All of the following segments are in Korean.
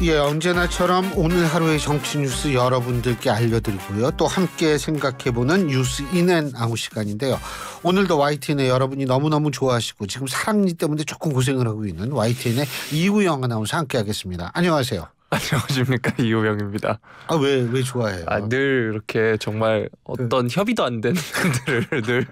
예, 언제나처럼 오늘 하루의 정치 뉴스 여러분들께 알려드리고요. 또 함께 생각해보는 뉴스 인앤아웃 시간인데요. 오늘도 YTN의 여러분이 너무너무 좋아하시고 지금 사랑니 때문에 조금 고생을 하고 있는 YTN의 이우영 아나운서 함께하겠습니다. 안녕하세요. 안녕하십니까 이호영입니다. 아 왜 왜 좋아해요? 아 늘 이렇게 정말 어떤 그... 협의도 안 된 분들을 늘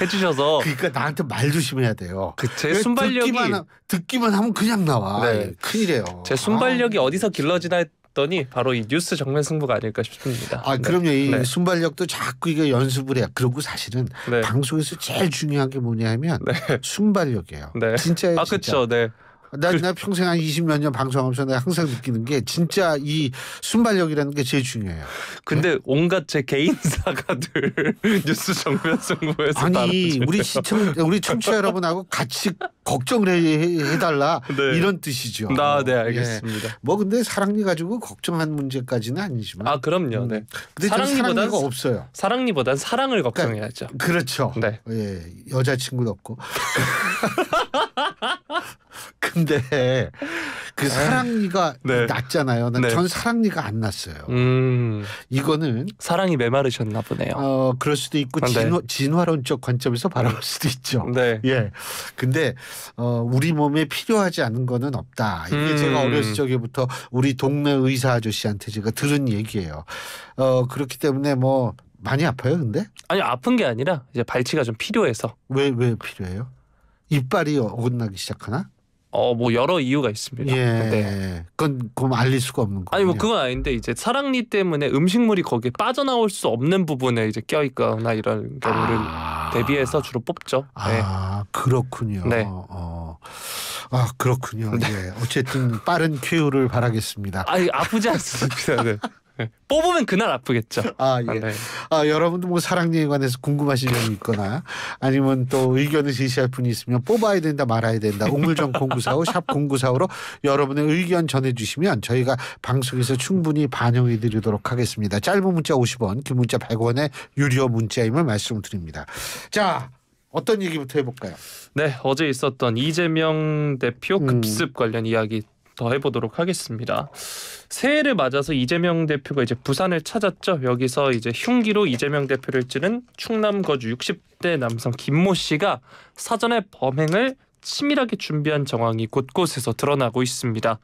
해주셔서 그러니까 나한테 말 조심해야 돼요. 그제 순발력이 듣기만, 하, 듣기만 하면 그냥 나와. 네. 예, 큰일이에요. 제 순발력이 아. 어디서 길러지나 했더니 바로 이 뉴스 정면 승부가 아닐까 싶습니다. 아 네. 그럼요. 네. 이 순발력도 자꾸 이게 연습을 해요. 그리고 사실은 네. 방송에서 제일 중요한 게 뭐냐면 네. 순발력이에요. 네. 진짜예요. 아 그렇죠. 네. 나, 그, 나 평생 한 20몇 년 방송하면서 내가 항상 느끼는 게 진짜 이 순발력이라는 게 제일 중요해요. 근데 네? 온갖 제 개인사가 늘 뉴스 정면 승부에서 아니 우리 시청 우리 청취자 여러분하고 같이 걱정을 해, 달라 네. 이런 뜻이죠. 아, 네 알겠습니다. 예. 뭐 근데 사랑니 가지고 걱정한 문제까지는 아니지만 아 그럼요. 음. 네. 근데 사랑니보다 없어요. 사랑니보단 사랑을 그러니까 걱정해야죠. 그러니까, 그렇죠. 네. 예, 여자 친구도 없고. 근데 그 아. 사랑니가 네. 났잖아요. 네. 전 사랑니가 안 났어요. 음. 이거는 사랑이 메마르셨나 보네요. 어, 그럴 수도 있고 아, 네. 진화, 진화론적 관점에서 바라볼 수도 있죠. 네. 예. 근데 어, 우리 몸에 필요하지 않은 거는 없다. 이게 음. 제가 어렸을 적에부터 우리 동네 의사 아저씨한테 제가 들은 얘기예요. 어, 그렇기 때문에 뭐 많이 아파요, 근데? 아니 아픈 게 아니라 이제 발치가 좀 필요해서. 왜 왜 필요해요? 이빨이 어긋나기 시작하나? 어뭐 여러 이유가 있습니다. 예. 네. 그건 그럼 알릴 수가 없는 거예요. 아니 뭐 그건 아닌데 이제 사랑니 때문에 음식물이 거기에 빠져나올 수 없는 부분에 이제 껴 있거나 이런 경우를 아... 대비해서 주로 뽑죠. 아 네. 그렇군요. 네. 어. 아 그렇군요. 네. 예. 어쨌든 빠른 쾌유를 바라겠습니다. 아 아프지 않습니다. 네. 예. 뽑으면 그날 아프겠죠. 아 예. 아, 네. 아 여러분도 뭐 사랑니에 관해서 궁금하신 점이 있거나 아니면 또 의견을 제시할 분이 있으면 뽑아야 된다 말아야 된다 우물정 0945샵 0945로 여러분의 의견 전해주시면 저희가 방송에서 충분히 반영해드리도록 하겠습니다. 짧은 문자 50원, 긴 문자 100원의 유료 문자임을 말씀드립니다. 자. 어떤 얘기부터 해볼까요? 네, 어제 있었던 이재명 대표 음. 급습 음. 관련 이야기 더 해보도록 하겠습니다. 새해를 맞아서 이재명 대표가 이제 부산을 찾았죠. 여기서 이제 흉기로 이재명 대표를 찌른 충남 거주 60대 남성 김모 씨가 사전에 범행을 치밀하게 준비한 정황이 곳곳에서 드러나고 있습니다.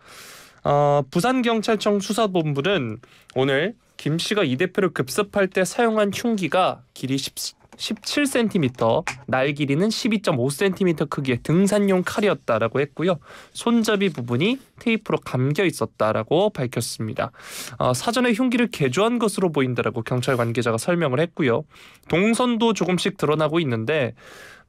어, 부산경찰청 수사본부는 오늘 김 씨가 이 대표를 급습할 때 사용한 흉기가 길이 10, 17cm, 날 길이는 12.5cm 크기의 등산용 칼이었다라고 했고요. 손잡이 부분이 테이프로 감겨 있었다라고 밝혔습니다. 어, 사전에 흉기를 개조한 것으로 보인다라고 경찰 관계자가 설명을 했고요. 동선도 조금씩 드러나고 있는데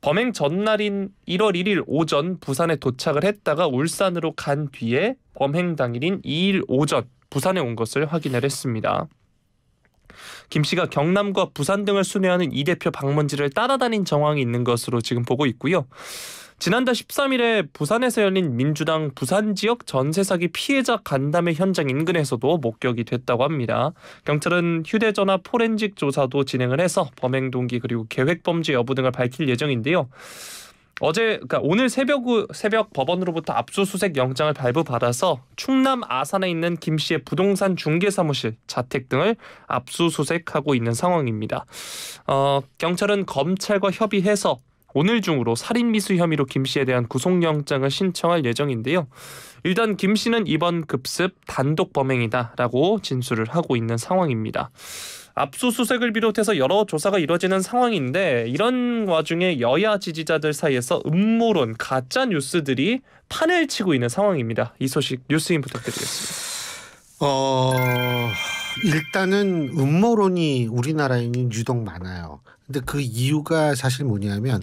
범행 전날인 1월 1일 오전 부산에 도착을 했다가 울산으로 간 뒤에 범행 당일인 2일 오전 부산에 온 것을 확인을 했습니다. 김 씨가 경남과 부산 등을 순회하는 이 대표 방문지를 따라다닌 정황이 있는 것으로 지금 보고 있고요. 지난달 13일에 부산에서 열린 민주당 부산 지역 전세사기 피해자 간담회 현장 인근에서도 목격이 됐다고 합니다. 경찰은 휴대전화 포렌식 조사도 진행을 해서 범행 동기 그리고 계획 범죄 여부 등을 밝힐 예정인데요. 어제 그러니까 오늘 새벽 새벽 법원으로부터 압수수색 영장을 발부받아서 충남 아산에 있는 김 씨의 부동산 중개 사무실, 자택 등을 압수수색하고 있는 상황입니다. 어, 경찰은 검찰과 협의해서 오늘 중으로 살인 미수 혐의로 김 씨에 대한 구속영장을 신청할 예정인데요. 일단 김 씨는 이번 급습 단독 범행이다라고 진술을 하고 있는 상황입니다. 압수수색을 비롯해서 여러 조사가 이뤄지는 상황인데 이런 와중에 여야 지지자들 사이에서 음모론, 가짜 뉴스들이 판을 치고 있는 상황입니다. 이 소식 뉴스인 부탁드리겠습니다. 어 일단은 음모론이 우리나라에는 유독 많아요. 근데 그 이유가 사실 뭐냐면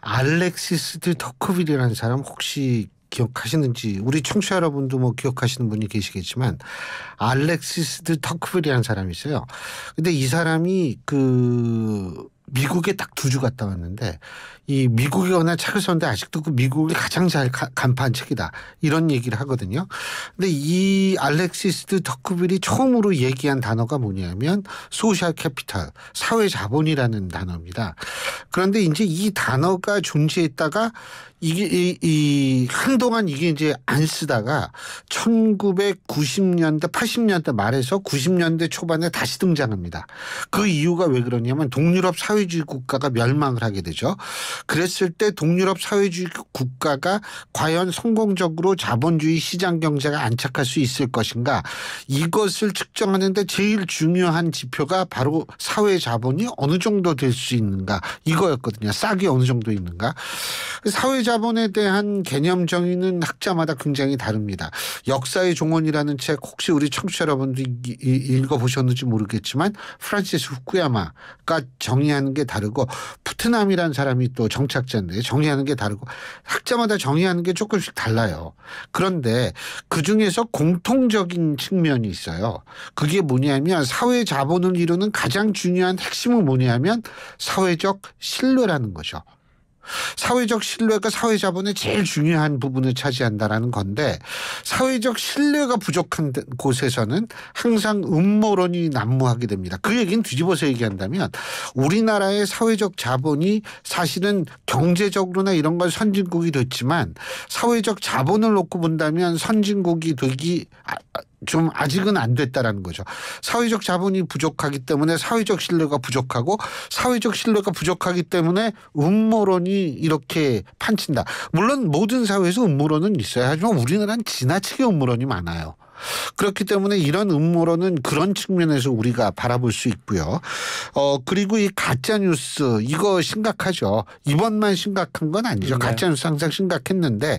알렉시스 드 터크빌이라는 사람 혹시 기억하시는지 우리 청취자 여러분도 뭐 기억하시는 분이 계시겠지만 알렉시스 드 터크빌이라는 사람이 있어요. 근데 이 사람이 그 미국에 딱 두 주 갔다 왔는데 이미국이 관한 책을 썼는데 아직도 그 미국이 가장 잘 간판 책이다 이런 얘기를 하거든요. 근데 이 알렉시스 드 터크빌이 처음으로 얘기한 단어가 뭐냐면 소셜 캐피탈 사회 자본이라는 단어입니다. 그런데 이제 이 단어가 존재했다가 이게 이, 이 한동안 이게 이제 안 쓰다가 1990년대 80년대 말에서 90년대 초반에 다시 등장합니다. 그 이유가 왜 그러냐면 동유럽 사회 사회주의 국가가 멸망을 하게 되죠. 그랬을 때 동유럽 사회주의 국가가 과연 성공적으로 자본주의 시장 경제가 안착할 수 있을 것인가 이것을 측정하는데 제일 중요한 지표가 바로 사회 자본이 어느 정도 될 수 있는가 이거였거든요. 싹이 어느 정도 있는가. 사회 자본에 대한 개념 정의는 학자마다 굉장히 다릅니다. 역사의 종원이라는 책 혹시 우리 청취자 여러분들 읽어보셨는지 모르겠지만 프란시스 후쿠야마가 정의한 정의하는 게 다르고 푸트남이라는 사람이 또 정착자인데 정의하는 게 다르고 학자마다 정의하는 게 조금씩 달라요. 그런데 그 중에서 공통적인 측면이 있어요. 그게 뭐냐면 사회 자본을 이루는 가장 중요한 핵심은 뭐냐면 사회적 신뢰라는 거죠. 사회적 신뢰가 사회자본의 제일 중요한 부분을 차지한다라는 건데 사회적 신뢰가 부족한 곳에서는 항상 음모론이 난무하게 됩니다. 그 얘기는 뒤집어서 얘기한다면 우리나라의 사회적 자본이 사실은 경제적으로나 이런 건 선진국이 됐지만 사회적 자본을 놓고 본다면 선진국이 되기 아, 좀 아직은 안 됐다라는 거죠. 사회적 자본이 부족하기 때문에 사회적 신뢰가 부족하고 사회적 신뢰가 부족하기 때문에 음모론이 이렇게 판친다. 물론 모든 사회에서 음모론은 있어요. 하지만 우리나라는 지나치게 음모론이 많아요. 그렇기 때문에 이런 음모론은 그런 측면에서 우리가 바라볼 수 있고요. 어 그리고 이 가짜 뉴스 이거 심각하죠. 이번만 심각한 건 아니죠. 네. 가짜 뉴스 항상 심각했는데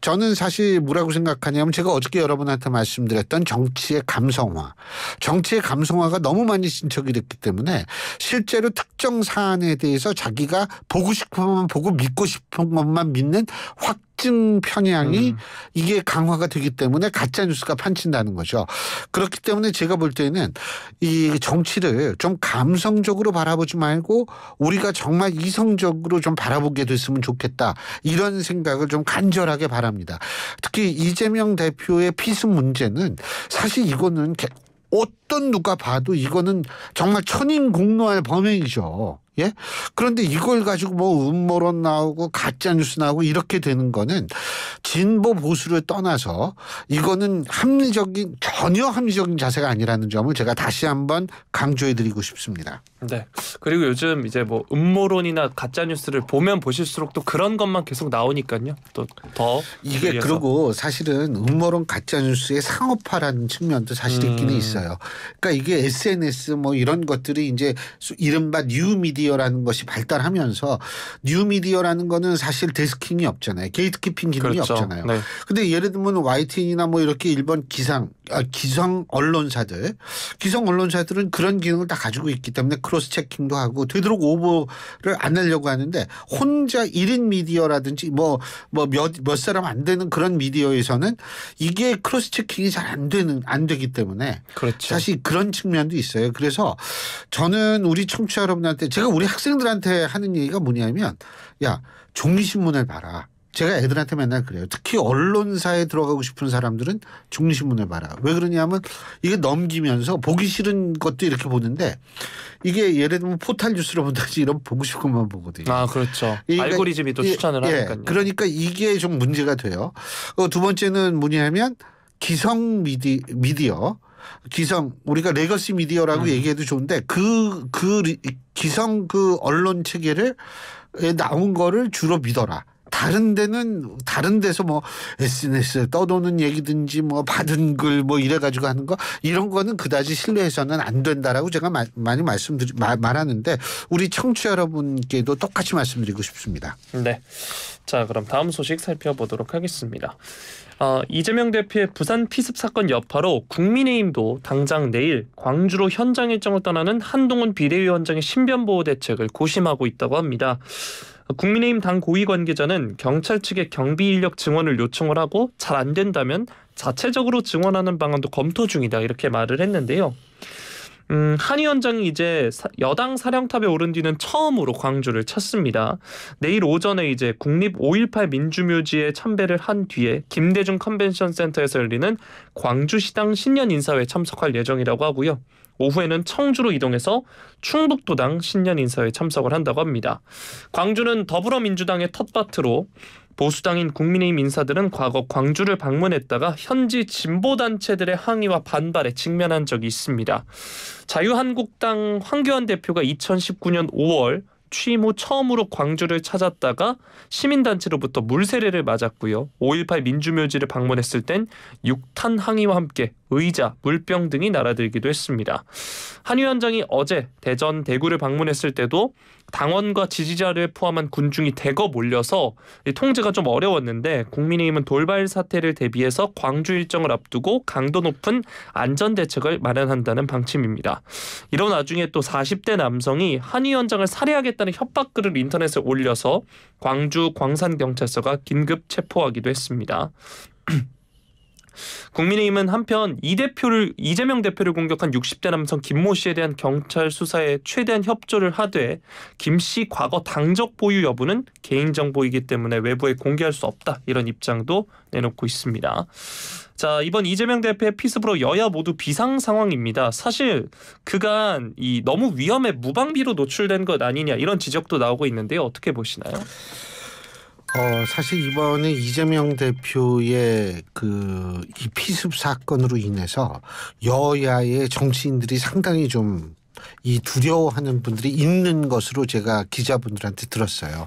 저는 사실 뭐라고 생각하냐면 제가 어저께 여러분한테 말씀드렸던 정치의 감성화, 정치의 감성화가 너무 많이 진척이 됐기 때문에 실제로 특정 사안에 대해서 자기가 보고 싶은 것만 보고 믿고 싶은 것만 믿는 확 특증 편향이 음. 이게 강화가 되기 때문에 가짜 뉴스가 판친다는 거죠. 그렇기 때문에 제가 볼 때는 이 정치를 좀 감성적으로 바라보지 말고 우리가 정말 이성적으로 좀 바라보게 됐으면 좋겠다 이런 생각을 좀 간절하게 바랍니다. 특히 이재명 대표의 피습 문제는 사실 이거는 어떤 누가 봐도 이거는 정말 천인 공노할 범행이죠. 예? 그런데 이걸 가지고 뭐 음모론 나오고 가짜뉴스 나오고 이렇게 되는 거는 진보 보수를 떠나서 이거는 합리적인 전혀 합리적인 자세가 아니라는 점을 제가 다시 한번 강조해 드리고 싶습니다. 네. 그리고 요즘 이제 뭐 음모론이나 가짜뉴스를 보면 보실수록 또 그런 것만 계속 나오니까요. 또 더 이게 그러고 사실은 음모론 가짜뉴스의 상업화라는 측면도 사실 있기는 음. 있어요. 그러니까 이게 SNS 뭐 이런 것들이 이제 이른바 뉴미디 미디어라는 것이 발달하면서 뉴 미디어라는 거는 사실 데스킹이 없잖아요. 게이트키핑 기능이 그렇죠. 없잖아요. 네. 근데 예를 들면 YTN이나 뭐 이렇게 일본 기상 아, 기성 언론사들 기성 언론사들은 그런 기능을 다 가지고 있기 때문에 크로스 체킹도 하고 되도록 오버를 안 하려고 하는데 혼자 1인 미디어라든지 뭐 뭐 몇 몇 사람 안 되는 그런 미디어에서는 이게 크로스 체킹이 잘 안 되는 안 되기 때문에 그렇죠. 사실 그런 측면도 있어요. 그래서 저는 우리 청취자 여러분한테 제가 우리 학생들한테 하는 얘기가 뭐냐면 야 종이신문을 봐라. 제가 애들한테 맨날 그래요. 특히 언론사에 들어가고 싶은 사람들은 종이신문을 봐라. 왜 그러냐면 이게 넘기면서 보기 싫은 것도 이렇게 보는데 이게 예를 들면 포탈 뉴스로 본다지 든 이런 보고 싶은 것만 보거든요. 아 그렇죠. 그러니까 알고리즘이 또 추천을 예, 하니까요. 그러니까 이게 좀 문제가 돼요. 어, 두 번째는 뭐냐면 기성 미디, 미디어 기성 우리가 레거시 미디어라고 음. 얘기해도 좋은데 그그 그, 그 기성 그 언론 체계를 나온 거를 주로 믿어라. 다른 데는 다른 데서 뭐 SNS에 떠도는 얘기든지 뭐 받은 글 뭐 이래 가지고 하는 거 이런 거는 그다지 신뢰해서는 안 된다라고 제가 마, 많이 말씀드리 마, 말하는데 우리 청취 자 여러분께도 똑같이 말씀드리고 싶습니다. 네. 자, 그럼 다음 소식 살펴보도록 하겠습니다. 어, 이재명 대표의 부산 피습 사건 여파로 국민의힘도 당장 내일 광주로 현장 일정을 떠나는 한동훈 비대위원장의 신변보호 대책을 고심하고 있다고 합니다. 국민의힘 당 고위 관계자는 경찰 측에 경비 인력 증원을 요청을 하고 잘 안 된다면 자체적으로 증원하는 방안도 검토 중이다 이렇게 말을 했는데요. 음, 한 위원장이 이제 여당 사령탑에 오른 뒤는 처음으로 광주를 찾습니다. 내일 오전에 이제 국립 5.18 민주묘지에 참배를 한 뒤에 김대중 컨벤션 센터에서 열리는 광주시당 신년 인사회에 참석할 예정이라고 하고요. 오후에는 청주로 이동해서 충북도당 신년 인사에 참석을 한다고 합니다. 광주는 더불어민주당의 텃밭으로 보수당인 국민의힘 인사들은 과거 광주를 방문했다가 현지 진보단체들의 항의와 반발에 직면한 적이 있습니다. 자유한국당 황교안 대표가 2019년 5월 취임 후 처음으로 광주를 찾았다가 시민단체로부터 물세례를 맞았고요. 5.18 민주묘지를 방문했을 땐 육탄 항의와 함께 의자, 물병 등이 날아들기도 했습니다. 한 위원장이 어제 대전 대구를 방문했을 때도 당원과 지지자를 포함한 군중이 대거 몰려서 통제가 좀 어려웠는데 국민의힘은 돌발 사태를 대비해서 광주 일정을 앞두고 강도 높은 안전 대책을 마련한다는 방침입니다. 이런 와중에 또 40대 남성이 한 위원장을 살해하겠다는 협박글을 인터넷에 올려서 광주 광산경찰서가 긴급 체포하기도 했습니다. 국민의힘은 한편 이 대표를 이재명 대표를 공격한 60대 남성 김모 씨에 대한 경찰 수사에 최대한 협조를 하되 김 씨 과거 당적 보유 여부는 개인 정보이기 때문에 외부에 공개할 수 없다 이런 입장도 내놓고 있습니다. 자 이번 이재명 대표의 피습으로 여야 모두 비상 상황입니다. 사실 그간 이 너무 위험에 무방비로 노출된 것 아니냐 이런 지적도 나오고 있는데요. 어떻게 보시나요? 어, 사실 이번에 이재명 대표의 그 이 피습 사건으로 인해서 여야의 정치인들이 상당히 좀 이 두려워하는 분들이 있는 것으로 제가 기자분들한테 들었어요.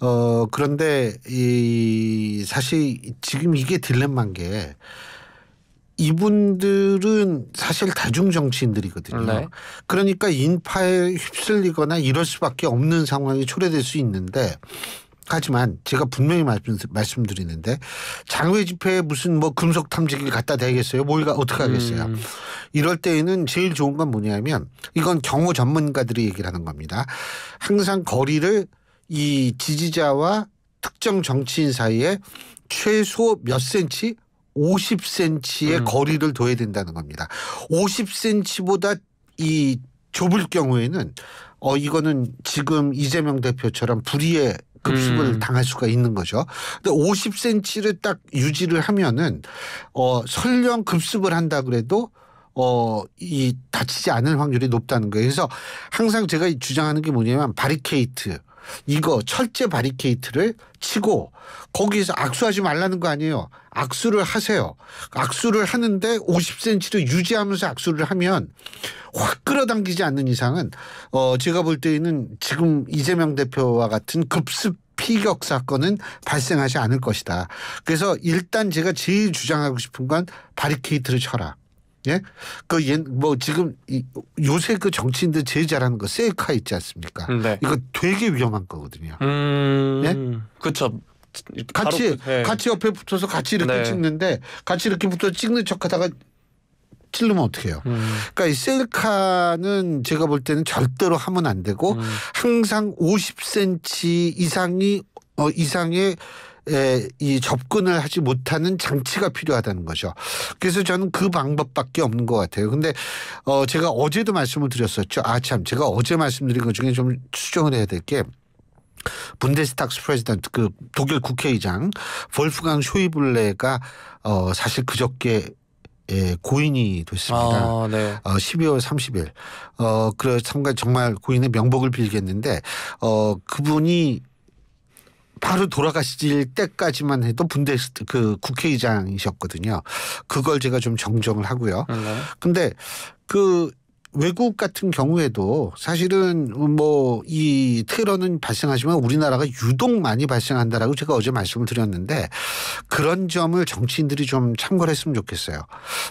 어, 그런데 이 사실 지금 이게 딜레마인 게 이분들은 사실 다중 정치인들이거든요. 네. 그러니까 인파에 휩쓸리거나 이럴 수밖에 없는 상황이 초래될 수 있는데 하지만 제가 분명히 말씀, 말씀드리는데 장외 집회에 무슨 뭐 금속 탐지기를 갖다 대겠어요? 뭘가 어떻게 하겠어요? 음. 이럴 때에는 제일 좋은 건 뭐냐면 이건 경호 전문가들이 얘기를 하는 겁니다. 항상 거리를 이 지지자와 특정 정치인 사이에 최소 몇 센치 50cm의 음. 거리를 둬야 된다는 겁니다. 50cm보다 이 좁을 경우에는 어 이거는 지금 이재명 대표처럼 불의의 급습을 음. 당할 수가 있는 거죠. 근데 50cm를 딱 유지를 하면은 어 설령 급습을 한다 그래도 어이 다치지 않을 확률이 높다는 거예요. 그래서 항상 제가 주장하는 게 뭐냐면 바리케이트 이거 철제 바리케이트를 치고 거기에서 악수하지 말라는 거 아니에요. 악수를 하세요. 악수를 하는데 50cm를 유지하면서 악수를 하면 확 끌어당기지 않는 이상은 어 제가 볼 때에는 지금 이재명 대표와 같은 급습 피격 사건은 발생하지 않을 것이다. 그래서 일단 제가 제일 주장하고 싶은 건 바리케이트를 쳐라. 예? 그, 옛, 뭐, 지금, 이, 요새 그 정치인들 제일 잘하는 거, 셀카 있지 않습니까? 음, 네. 이거 되게 위험한 거거든요. 음... 예? 그쵸. 같이, 바로, 그, 네. 예. 같이 옆에 붙어서 같이 이렇게 네. 찍는데, 같이 이렇게 붙어서 찍는 척 하다가 찔르면 어떡해요. 음. 그러니까 이 셀카는 제가 볼 때는 절대로 하면 안 되고, 음. 항상 50cm 이상이, 어, 이상의 이 접근을 하지 못하는 장치가 필요하다는 거죠. 그래서 저는 그 방법밖에 없는 것 같아요. 근데 어 제가 어제도 말씀을 드렸었죠. 아참 제가 어제 말씀드린 것 중에 좀 수정을 해야 될 게 분데스탁스 프레지던트 그 독일 국회의장 볼프강 쇼이블레가 어 사실 그저께 예, 고인이 됐습니다. 아, 네. 어, 12월 30일. 어, 그래서 정말 고인의 명복을 빌겠는데, 어, 그분이 바로 돌아가실 때까지만 해도 분데스 그 국회의장이셨거든요. 그걸 제가 좀 정정을 하고요. 네. 근데 그 외국 같은 경우에도 사실은 뭐 이 테러는 발생하지만 우리나라가 유독 많이 발생한다라고 제가 어제 말씀을 드렸는데 그런 점을 정치인들이 좀 참고를 했으면 좋겠어요.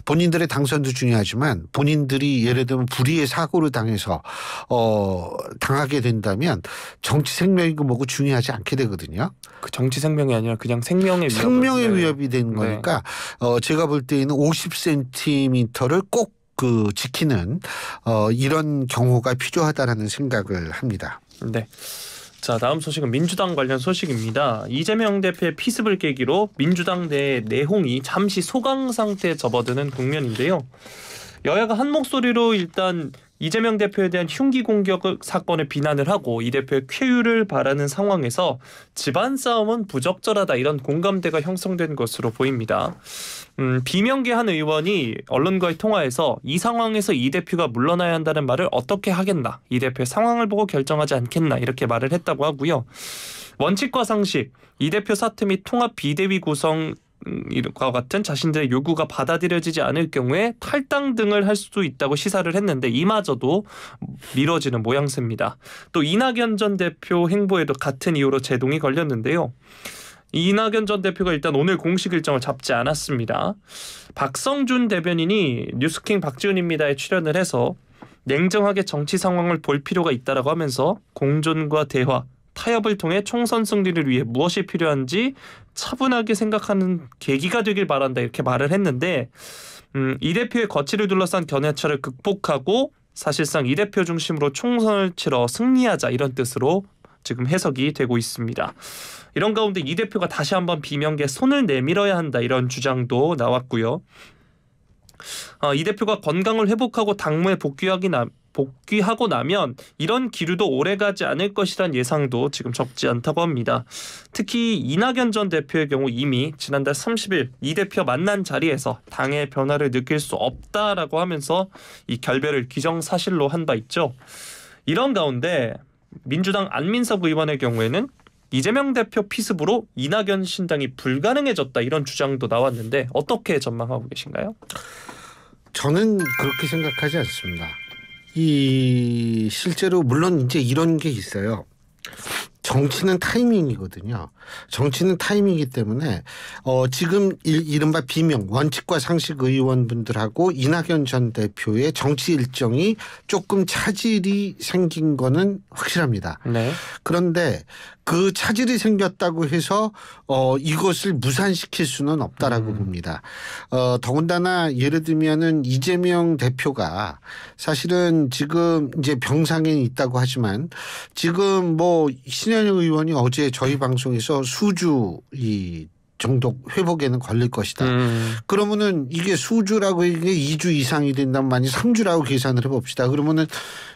본인들의 당선도 중요하지만 본인들이 예를 들면 불의의 사고를 당해서 어 당하게 된다면 정치 생명이 뭐고 중요하지 않게 되거든요. 그 정치 생명이 아니라 그냥 생명의 생명의 위협이 되는 네. 거니까 어 제가 볼 때에는 50cm를 꼭그 지키는 어 이런 경우가 필요하다라는 생각을 합니다. 네. 자 다음 소식은 민주당 관련 소식입니다. 이재명 대표의 피습을 계기로 민주당 내 내홍이 잠시 소강 상태에 접어드는 국면인데요. 여야가 한 목소리로 일단 이재명 대표에 대한 흉기 공격 사건을 비난을 하고 이 대표의 쾌유를 바라는 상황에서 집안 싸움은 부적절하다 이런 공감대가 형성된 것으로 보입니다. 음, 비명계 한 의원이 언론과의 통화에서 이 상황에서 이 대표가 물러나야 한다는 말을 어떻게 하겠나 이 대표의 상황을 보고 결정하지 않겠나 이렇게 말을 했다고 하고요. 원칙과 상식, 이 대표 사태 및 통합 비대위 구성 과 같은 자신들의 요구가 받아들여지지 않을 경우에 탈당 등을 할 수도 있다고 시사를 했는데 이마저도 미뤄지는 모양새입니다. 또 이낙연 전 대표 행보에도 같은 이유로 제동이 걸렸는데요. 이낙연 전 대표가 일단 오늘 공식 일정을 잡지 않았습니다. 박성준 대변인이 뉴스킹 박지훈입니다에 출연을 해서 냉정하게 정치 상황을 볼 필요가 있다라고 하면서 공존과 대화 타협을 통해 총선 승리를 위해 무엇이 필요한지 차분하게 생각하는 계기가 되길 바란다 이렇게 말을 했는데 음, 이 대표의 거취를 둘러싼 견해차를 극복하고 사실상 이 대표 중심으로 총선을 치러 승리하자 이런 뜻으로 지금 해석이 되고 있습니다. 이런 가운데 이 대표가 다시 한번 비명계 손을 내밀어야 한다 이런 주장도 나왔고요. 어, 이 대표가 건강을 회복하고 당무에 복귀하기 남, 복귀하고 나면 이런 기류도 오래가지 않을 것이란 예상도 지금 적지 않다고 합니다. 특히 이낙연 전 대표의 경우 이미 지난달 30일 이 대표 만난 자리에서 당의 변화를 느낄 수 없다라고 하면서 이 결별을 기정사실로 한바 있죠. 이런 가운데 민주당 안민석 의원의 경우에는 이재명 대표 피습으로 이낙연 신당이 불가능해졌다 이런 주장도 나왔는데 어떻게 전망하고 계신가요? 저는 그렇게 생각하지 않습니다. 이 실제로 물론 이제 이런 게 있어요. 정치는 타이밍이거든요. 정치는 타이밍이기 때문에 어 지금 이른바 비명 원칙과 상식 의원분들하고 이낙연 전 대표의 정치 일정이 조금 차질이 생긴 거는 확실합니다. 네. 그런데 그 차질이 생겼다고 해서 어 이것을 무산시킬 수는 없다라고 음. 봅니다. 어 더군다나 예를 들면은 이재명 대표가 사실은 지금 이제 병상에 있다고 하지만 지금 뭐신의 신현영 의원이 어제 저희 방송에서 수주 이 정독 회복에는 걸릴 것이다. 음. 그러면은 이게 수주라고 이게 2주 이상이 된다면 만약 3주라고 계산을 해봅시다. 그러면은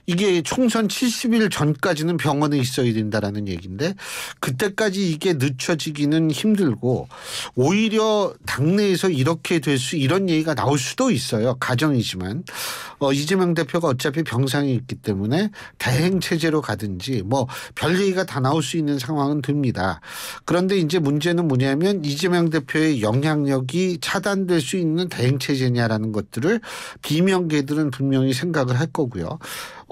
이게 총선 70일 전까지는 병원에 있어야 된다라는 얘기인데 그때까지 이게 늦춰지기는 힘들고 오히려 당내에서 이렇게 될 수 이런 얘기가 나올 수도 있어요. 가정이지만 어, 이재명 대표가 어차피 병상에 있기 때문에 대행 체제로 가든지 뭐 별 얘기가 다 나올 수 있는 상황은 됩니다. 그런데 이제 문제는 뭐냐면 이재명 대표의 영향력이 차단될 수 있는 대행 체제냐라는 것들을 비명계들은 분명히 생각을 할 거고요.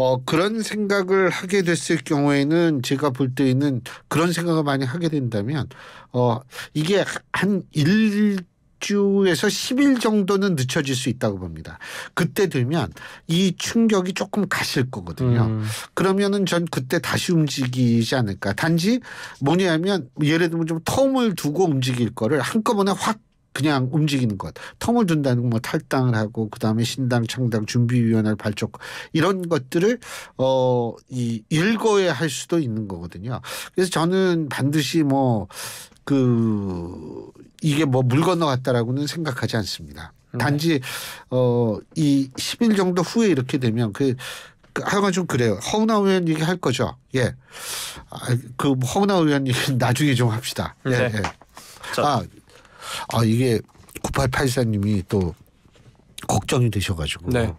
어, 그런 생각을 하게 됐을 경우에는 제가 볼때는 그런 생각을 많이 하게 된다면 어, 이게 한1 주에서 10일 정도는 늦춰질 수 있다고 봅니다. 그때 되면 이 충격이 조금 가실 거거든요. 음. 그러면은 전 그때 다시 움직이지 않을까. 단지 뭐냐면 예를 들면 좀 텀을 두고 움직일 거를 한꺼번에 확 그냥 움직이는 것. 텀을 둔다는 뭐 탈당을 하고 그다음에 신당 창당 준비위원회를 발족 이런 것들을 어 이 일거에 할 수도 있는 거거든요. 그래서 저는 반드시 뭐 그 이게 뭐 물 건너갔다라고는 생각하지 않습니다. 음. 단지 어이 십 일 정도 후에 이렇게 되면 그, 그 하여간 좀 그래요. 허은나 의원 얘기 할 거죠. 예. 아, 그허은나 의원 얘기 나중에 좀 합시다. 예, 네. 예, 예. 아, 아 이게 9884님이 또 걱정이 되셔가지고 네.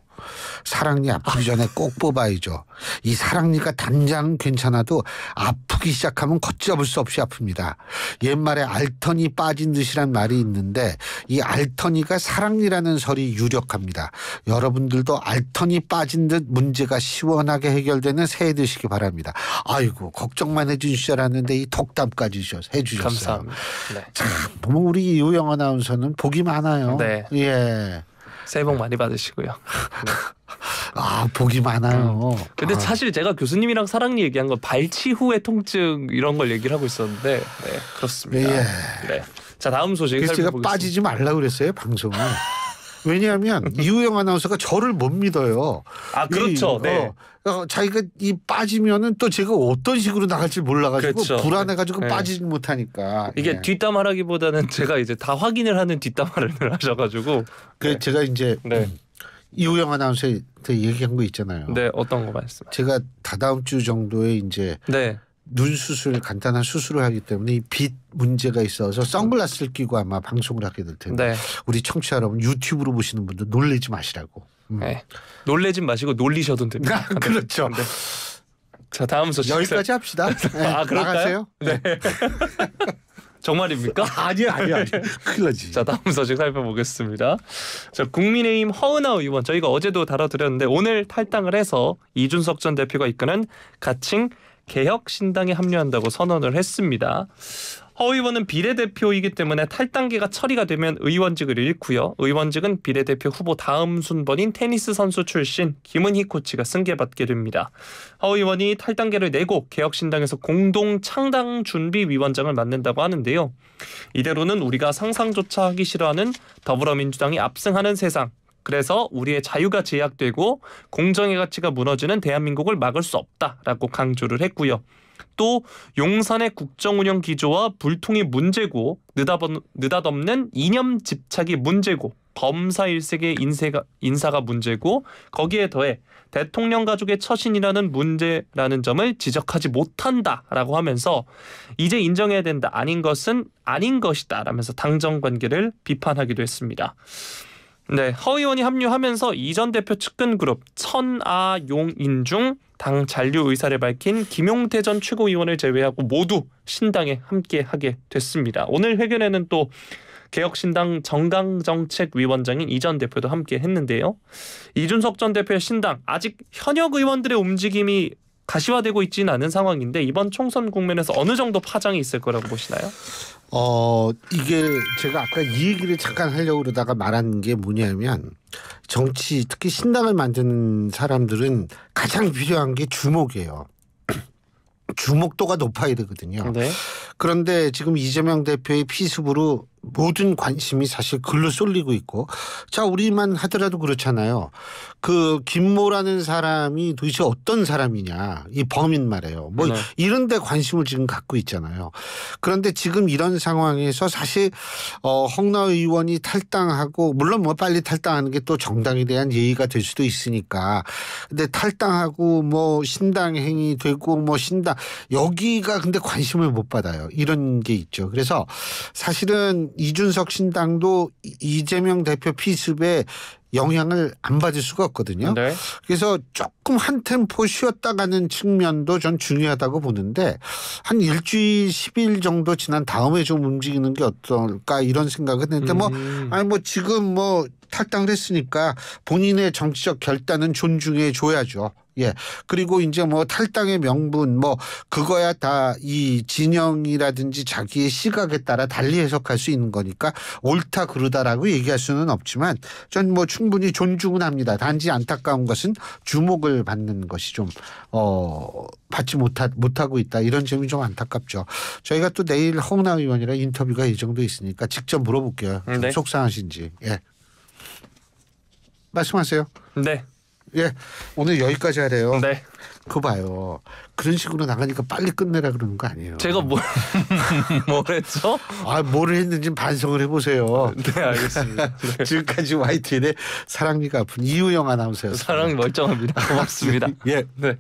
사랑니 아프기 전에 꼭 뽑아야죠. 이 사랑니가 단장 괜찮아도 아프기 시작하면 걷잡을 수 없이 아픕니다. 옛말에 알턴이 빠진 듯이란 말이 있는데 이 알턴이가 사랑니라는 설이 유력합니다. 여러분들도 알턴이 빠진 듯 문제가 시원하게 해결되는 새해 되시기 바랍니다. 아이고 걱정만 해주시지 않았는데 이 독담까지 해주셨어요. 감사합니다. 네. 참 보면 뭐 우리 이호영 아나운서는 복이 많아요. 네. 예. 새해 복 많이 받으시고요. 아 복이 많아요. 근데 아. 사실 제가 교수님이랑 사랑니 얘기한 건 발치 후의 통증 이런 걸 얘기를 하고 있었는데 네, 그렇습니다. 예. 예. 네. 자 다음 소식 제가 살펴보겠습니다. 빠지지 말라 그랬어요 방송을. 왜냐하면 이우영 아나운서가 저를 못 믿어요. 아 그렇죠. 이, 네. 어, 그러니까 자기가 이 빠지면은 또 제가 어떤 식으로 나갈지 몰라가지고 그렇죠. 불안해가지고 네. 빠지지 못하니까 이게 네. 뒷담화라기보다는 제가 이제 다 확인을 하는 뒷담화를 하셔가지고 그 네. 제가 이제 네. 이우영 아나운서한테 얘기한 거 있잖아요. 네 어떤 거 말씀? 제가 다다음 주 정도에 이제 네. 눈 수술 간단한 수술을 하기 때문에 빛 문제가 있어서 선글라스를 끼고 아마 방송을 하게 될 텐데 네. 우리 청취자 여러분 유튜브로 보시는 분들 놀래지 마시라고. 음. 네. 놀래지 마시고 놀리셔도 됩니다. 아, 그렇죠. 네. 자 다음 소식 여기까지 합시다. 아, 네. 네. 네. 아 그럴까요? 네. 정말입니까? 아니요, 아니요, 큰일 나지. 자, 다음 소식 살펴보겠습니다. 자, 국민의힘 허은하 의원 저희가 어제도 다뤄드렸는데 오늘 탈당을 해서 이준석 전 대표가 이끄는 가칭 개혁신당에 합류한다고 선언을 했습니다. 허 의원은 비례대표이기 때문에 탈당계가 처리가 되면 의원직을 잃고요. 의원직은 비례대표 후보 다음 순번인 테니스 선수 출신 김은희 코치가 승계받게 됩니다. 허 의원이 탈당계를 내고 개혁신당에서 공동 창당 준비위원장을 맡는다고 하는데요. 이대로는 우리가 상상조차 하기 싫어하는 더불어민주당이 압승하는 세상 그래서 우리의 자유가 제약되고 공정의 가치가 무너지는 대한민국을 막을 수 없다라고 강조를 했고요. 또 용산의 국정운영 기조와 불통이 문제고 느닷없는 이념 집착이 문제고 검사 일색의 인세가, 인사가 문제고 거기에 더해 대통령 가족의 처신이라는 문제라는 점을 지적하지 못한다라고 하면서 이제 인정해야 된다 아닌 것은 아닌 것이다라면서 당정 관계를 비판하기도 했습니다. 네, 허 의원이 합류하면서 이전 대표 측근 그룹 천아용인 중당 잔류 의사를 밝힌 김용태 전 최고위원을 제외하고 모두 신당에 함께하게 됐습니다. 오늘 회견에는 또 개혁신당 정강정책위원장인 이전 대표도 함께 했는데요. 이준석 전 대표의 신당 아직 현역 의원들의 움직임이 가시화되고 있지는 않은 상황인데 이번 총선 국면에서 어느 정도 파장이 있을 거라고 보시나요? 어 이게 제가 아까 이 얘기를 잠깐 하려고 그러다가 말한 게 뭐냐면 정치 특히 신당을 만드는 사람들은 가장 필요한 게 주목이에요. 주목도가 높아야 되거든요. 네. 그런데 지금 이재명 대표의 피습으로 모든 관심이 사실 글로 쏠리고 있고 자 우리만 하더라도 그렇잖아요. 그 김모라는 사람이 도대체 어떤 사람이냐 이 범인 말이에요. 뭐 네. 이런데 관심을 지금 갖고 있잖아요. 그런데 지금 이런 상황에서 사실 어, 홍나 의원이 탈당하고 물론 뭐 빨리 탈당하는 게 또 정당에 대한 예의가 될 수도 있으니까 근데 탈당하고 뭐 신당 행위 되고 뭐 신당 여기가 근데 관심을 못 받아요. 이런 게 있죠. 그래서 사실은 이준석 신당도 이재명 대표 피습에 영향을 안 받을 수가 없거든요. 네. 그래서 조금 한 템포 쉬었다 가는 측면도 전 중요하다고 보는데 한 일주일 10일 정도 지난 다음에 좀 움직이는 게 어떨까 이런 생각을 했는데 뭐 음. 뭐 아니 뭐 지금 뭐 탈당을 했으니까 본인의 정치적 결단은 존중해 줘야죠. 예. 그리고 이제 뭐 탈당의 명분 뭐 그거야 다 이 진영이라든지 자기의 시각에 따라 달리 해석할 수 있는 거니까 옳다 그르다라고 얘기할 수는 없지만 전 뭐 충분히 존중은 합니다. 단지 안타까운 것은 주목을 받는 것이 좀어 받지 못하, 못하고 있다 이런 점이 좀 안타깝죠. 저희가 또 내일 허은나 의원이랑 인터뷰가 예정도 있으니까 직접 물어볼게요. 네. 속상하신지. 예. 말씀하세요. 네. 예, 오늘 여기까지 하래요. 네. 그 봐요. 그런 식으로 나가니까 빨리 끝내라 그러는 거 아니에요. 제가 뭘, 뭘 했죠? 아, 뭘 했는지 반성을 해보세요. 네, 알겠습니다. 지금까지 YTN의 사랑니가 아픈 이유영 아나운서였습니다. 사랑이 멀쩡합니다. 고맙습니다. 예. 네.